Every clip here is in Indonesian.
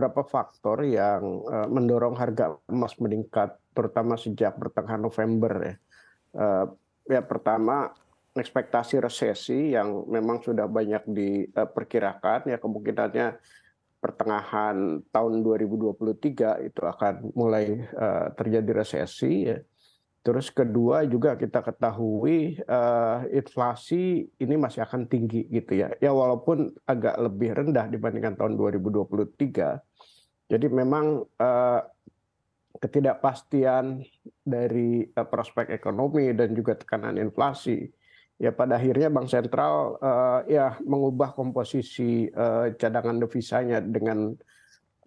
beberapa faktor yang eh, mendorong harga emas meningkat, terutama sejak pertengahan November ya. Eh, ya pertama ekspektasi resesi yang memang sudah banyak diperkirakan ya kemungkinannya pertengahan tahun 2023 itu akan mulai eh, terjadi resesi ya. Terus kedua juga kita ketahui inflasi ini masih akan tinggi gitu ya. Ya walaupun agak lebih rendah dibandingkan tahun 2023 jadi memang eh, ketidakpastian dari eh, prospek ekonomi dan juga tekanan inflasi ya pada akhirnya bank sentral uh, ya mengubah komposisi uh, cadangan devisanya dengan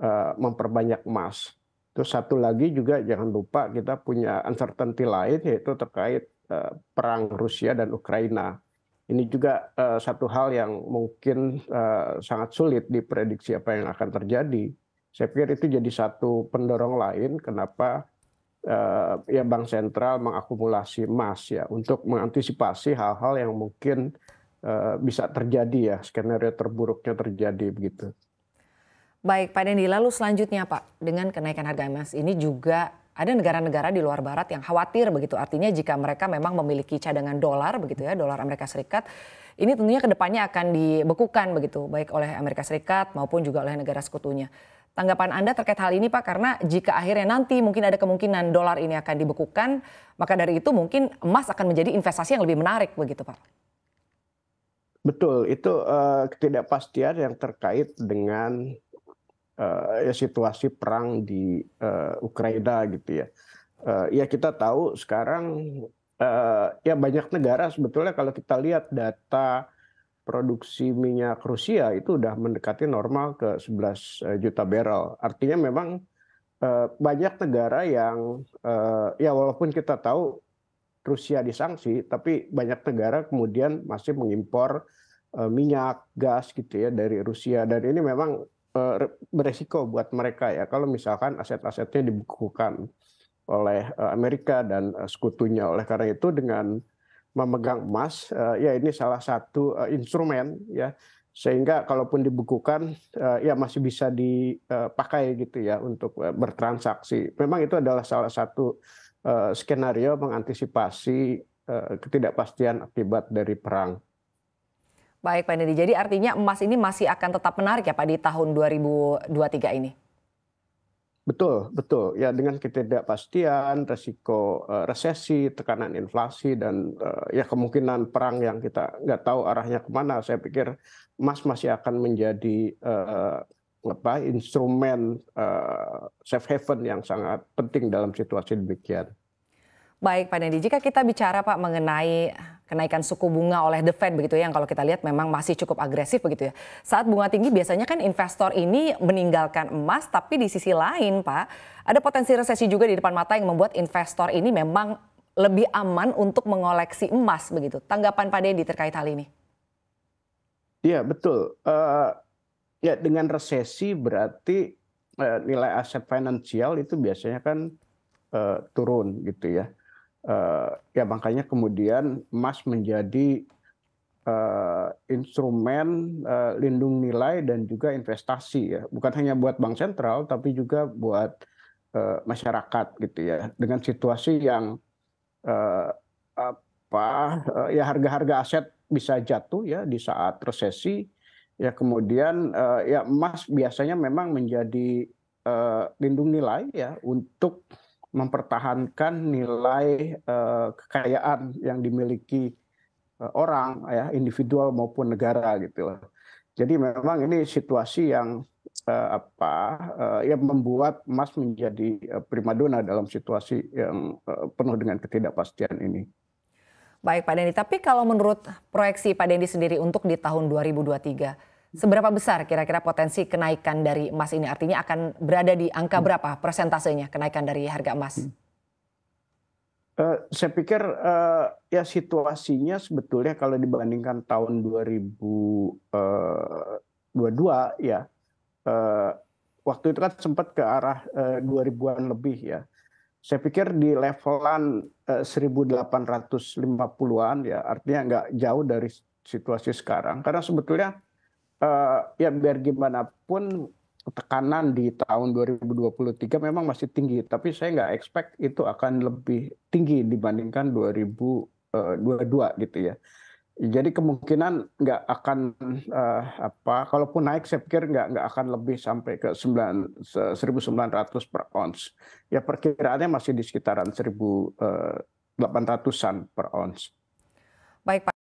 uh, memperbanyak emas. Terus satu lagi juga jangan lupa kita punya uncertainty lain yaitu terkait uh, perang Rusia dan Ukraina. Ini juga uh, satu hal yang mungkin uh, sangat sulit diprediksi apa yang akan terjadi. Saya pikir itu jadi satu pendorong lain kenapa eh, ya bank sentral mengakumulasi emas ya untuk mengantisipasi hal-hal yang mungkin eh, bisa terjadi ya skenario terburuknya terjadi begitu. Baik, Pak Dendi. Lalu selanjutnya Pak, dengan kenaikan harga emas ini juga ada negara-negara di luar barat yang khawatir begitu artinya jika mereka memang memiliki cadangan dolar begitu ya dolar Amerika Serikat ini tentunya kedepannya akan dibekukan begitu baik oleh Amerika Serikat maupun juga oleh negara sekutunya Tanggapan Anda terkait hal ini Pak, karena jika akhirnya nanti mungkin ada kemungkinan dolar ini akan dibekukan, maka dari itu mungkin emas akan menjadi investasi yang lebih menarik begitu Pak. Betul, itu uh, ketidakpastian yang terkait dengan uh, ya, situasi perang di uh, Ukraina gitu ya. Uh, ya kita tahu sekarang uh, ya banyak negara sebetulnya kalau kita lihat data produksi minyak Rusia itu sudah mendekati normal ke 11 eh, juta barrel. Artinya memang eh, banyak negara yang eh, ya walaupun kita tahu Rusia disanksi, tapi banyak negara kemudian masih mengimpor minyak, gas gitu ya dari Rusia dan ini memang beresiko buat mereka ya kalau misalkan aset-asetnya dibekukan oleh Amerika dan sekutunya. Oleh karena itu dengan memegang emas eh, ya ini salah satu eh, instrumen ya sehingga kalaupun dibukukan, eh, ya masih bisa dipakai gitu ya untuk bertransaksi. Memang itu adalah salah satu skenario mengantisipasi ketidakpastian akibat dari perang. Baik Pak Nedi. jadi artinya emas ini masih akan tetap menarik ya Pak di tahun 2023 ini? Betul, betul. Ya dengan ketidakpastian, resiko uh, resesi, tekanan inflasi dan uh, ya kemungkinan perang yang kita nggak tahu arahnya kemana. Saya pikir emas masih akan menjadi uh, apa instrumen uh, safe haven yang sangat penting dalam situasi demikian. Baik Pak Nedi, jika kita bicara Pak mengenai kenaikan suku bunga oleh The Fed begitu ya, yang kalau kita lihat memang masih cukup agresif begitu ya. Saat bunga tinggi biasanya kan investor ini meninggalkan emas, tapi di sisi lain Pak, ada potensi resesi juga di depan mata yang membuat investor ini memang lebih aman untuk mengoleksi emas begitu. Tanggapan Pak Dendi terkait hal ini? Iya betul. Uh, ya dengan resesi berarti uh, nilai aset finansial itu biasanya kan uh, turun gitu ya uh, ya makanya kemudian emas menjadi uh, instrumen uh, lindung nilai dan juga investasi ya bukan hanya buat bank sentral tapi juga buat uh, masyarakat gitu ya dengan situasi yang uh, apa uh, ya harga-harga aset bisa jatuh ya di saat resesi ya kemudian uh, ya emas biasanya memang menjadi uh, lindung nilai ya untuk mempertahankan nilai uh, kekayaan yang dimiliki uh, orang ya individual maupun negara gitu loh. Jadi memang ini situasi yang uh, apa uh, yang membuat emas menjadi uh, primadona dalam situasi yang uh, penuh dengan ketidakpastian ini. Baik Pak Dendi, tapi kalau menurut proyeksi Pak Dendi sendiri untuk di tahun 2023 Seberapa besar kira-kira potensi kenaikan dari emas ini? Artinya akan berada di angka hmm. berapa persentasenya kenaikan dari harga emas? Uh, saya pikir uh, ya situasinya sebetulnya kalau dibandingkan tahun 2022 eh, ya uh, waktu itu kan sempat ke arah uh, 2000-an lebih ya. Saya pikir di levelan uh, 1850-an ya artinya nggak jauh dari situasi sekarang karena sebetulnya uh, ya biar gimana pun tekanan di tahun 2023 memang masih tinggi, tapi saya nggak expect itu akan lebih tinggi dibandingkan 2022 eh, gitu ya. Jadi kemungkinan nggak akan uh, apa, kalaupun naik saya pikir nggak nggak akan lebih sampai ke 9, 1.900 per ons. Ya perkiraannya masih di sekitaran 1.800an per ons. Baik Pak.